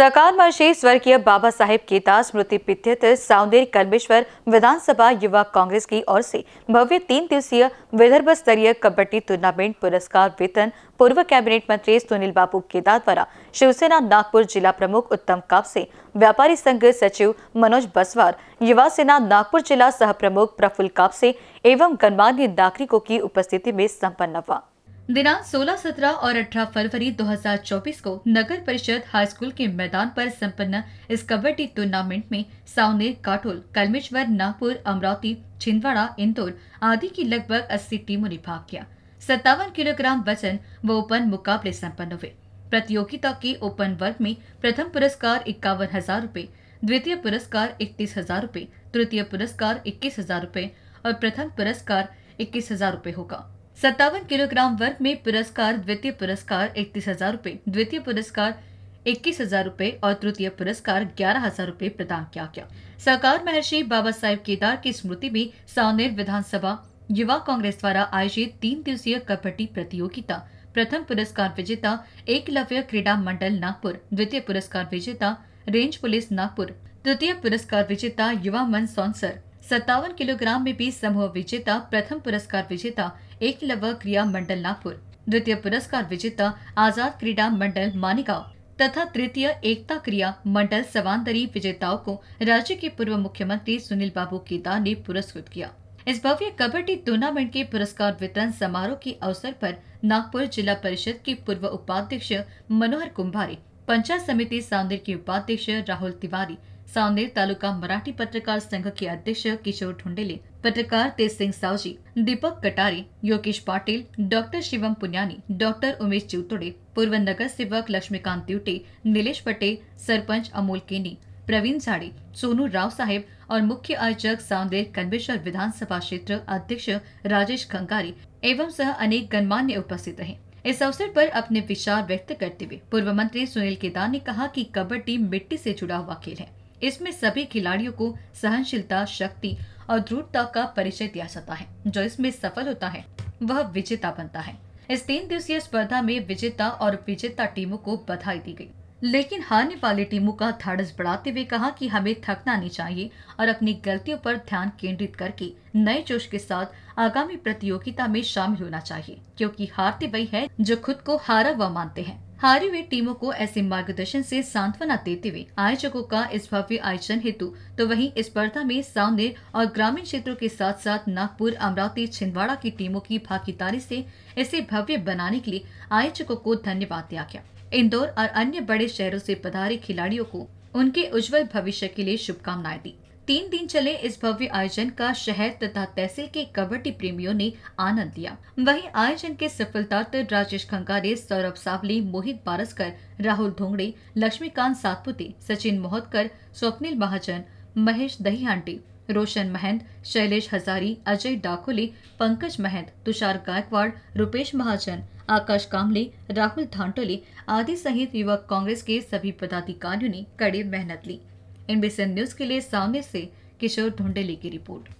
सरकार वर्षीय स्वर्गीय बाबा साहेब केदार स्मृति पिथित साउंदेर कलमेश्वर विधानसभा युवा कांग्रेस की ओर से भव्य तीन दिवसीय विदर्भ स्तरीय कबड्डी टूर्नामेंट पुरस्कार वेतन पूर्व कैबिनेट मंत्री सुनील बाबू केदार द्वारा शिवसेना नागपुर जिला प्रमुख उत्तम कापसे व्यापारी संघ सचिव मनोज बसवार युवा सेना नागपुर जिला सह प्रमुख प्रफुल्ल कापसे एवं गणमान्य नागरिकों की उपस्थिति में सम्पन्न हुआ दिनांक 16, 17 और 18 फरवरी 2024 को नगर परिषद हाई स्कूल के मैदान पर संपन्न इस कबड्डी टूर्नामेंट में सावनेर काटोल कलमेश्वर नागपुर अमरावती छिंदवाड़ा इंदौर आदि की लगभग 80 टीमों ने भाग किया सत्तावन किलोग्राम वजन व ओपन मुकाबले सम्पन्न हुए प्रतियोगिता के ओपन वर्ग में प्रथम पुरस्कार इक्यावन हजार रूपए द्वितीय पुरस्कार इकतीस हजार रूपए तृतीय पुरस्कार इक्कीस हजार रूपए और प्रथम पुरस्कार इक्कीस हजार रूपए होगा सत्तावन किलोग्राम वर्ग में पुरस्कार द्वितीय पुरस्कार इकतीस हजार रूपए द्वितीय पुरस्कार इक्कीस हजार रूपए और तृतीय पुरस्कार ग्यारह हजार रूपए प्रदान किया गया सरकार महर्षि बाबा साहेब केदार की स्मृति में सावनेर विधानसभा युवा कांग्रेस द्वारा आयोजित तीन दिवसीय कबड्डी प्रतियोगिता प्रथम पुरस्कार विजेता एकलव्य क्रीडा मंडल नागपुर द्वितीय पुरस्कार विजेता रेंज पुलिस नागपुर तृतीय पुरस्कार विजेता युवा मन सौनसर सत्तावन किलोग्राम में बीस समूह विजेता प्रथम पुरस्कार विजेता एकलव्य क्रिया मंडल नागपुर द्वितीय पुरस्कार विजेता आजाद क्रीडा मंडल मानिकाव तथा तृतीय एकता क्रिया मंडल सवानदरी विजेताओं को राज्य के पूर्व मुख्यमंत्री सुनील बाबू केदार ने पुरस्कृत किया इस भव्य कबड्डी टूर्नामेंट के पुरस्कार वितरण समारोह के अवसर पर नागपुर जिला परिषद के पूर्व उपाध्यक्ष मनोहर कुंभारी पंचायत समिति सांदर के उपाध्यक्ष राहुल तिवारी सावनेर तालुका मराठी पत्रकार संघ के अध्यक्ष किशोर ठुंडेले पत्रकार तेज सिंह सावजी दीपक कटारी योगेश पाटिल डॉक्टर शिवम पुनियानी डॉक्टर उमेश जीवतोड़े पूर्व नगर सेवक लक्ष्मीकांत द्यूटे नीलेष पटेल सरपंच अमोल केनी प्रवीण झाड़े सोनू राव साहेब और मुख्य आयोजक सावनेर कन्वेश्वर विधानसभा क्षेत्र अध्यक्ष राजेश खंगारी एवं सह अनेक गणमान्य उपस्थित रहे इस अवसर पर अपने विचार व्यक्त करते हुए पूर्व मंत्री सुनील केदार ने कहा कि कबड्डी मिट्टी से जुड़ा हुआ खेल है इसमें सभी खिलाड़ियों को सहनशीलता शक्ति और दृढ़ता का परिचय दिया जाता है जो इसमें सफल होता है वह विजेता बनता है इस तीन दिवसीय स्पर्धा में विजेता और विजेता टीमों को बधाई दी गई लेकिन हारने वाली टीमों का धाड़स बढ़ाते हुए कहा कि हमें थकना नहीं चाहिए और अपनी गलतियों पर ध्यान केंद्रित करके नए जोश के साथ आगामी प्रतियोगिता में शामिल होना चाहिए क्योंकि हारते वही है जो खुद को हारा हुआ मानते हैं हारी हुए टीमों को ऐसे मार्गदर्शन से सांत्वना देते हुए आयोजकों का इस भव्य आयोजन हेतु तो वहीं इस स्पर्धा में सावनेर और ग्रामीण क्षेत्रों के साथ साथ नागपुर अमरावती छिंदवाड़ा की टीमों की भागीदारी से इसे भव्य बनाने के लिए आयोजकों को धन्यवाद दिया गया इंदौर और अन्य बड़े शहरों से पधारे खिलाड़ियों को उनके उज्जवल भविष्य के लिए शुभकामनाएं दी तीन दिन चले इस भव्य आयोजन का शहर तथा तहसील के कबड्डी प्रेमियों ने आनंद लिया वहीं आयोजन के सफलता राजेश खंगारे सौरभ सावली मोहित बारसकर राहुल धोंगड़े लक्ष्मीकांत सातपुते सचिन मोहतकर स्वप्निल महाजन महेश दहीहांडी रोशन महंत शैलेश हजारी अजय डाकुले पंकज महंत तुषार गायकवाड़ रुपेश महाजन आकाश कामले राहुल धांटोले आदि सहित युवक कांग्रेस के सभी पदाधिकारियों ने कड़ी मेहनत ली एनबीसी न्यूज के लिए सामने से किशोर ढोंडेली की रिपोर्ट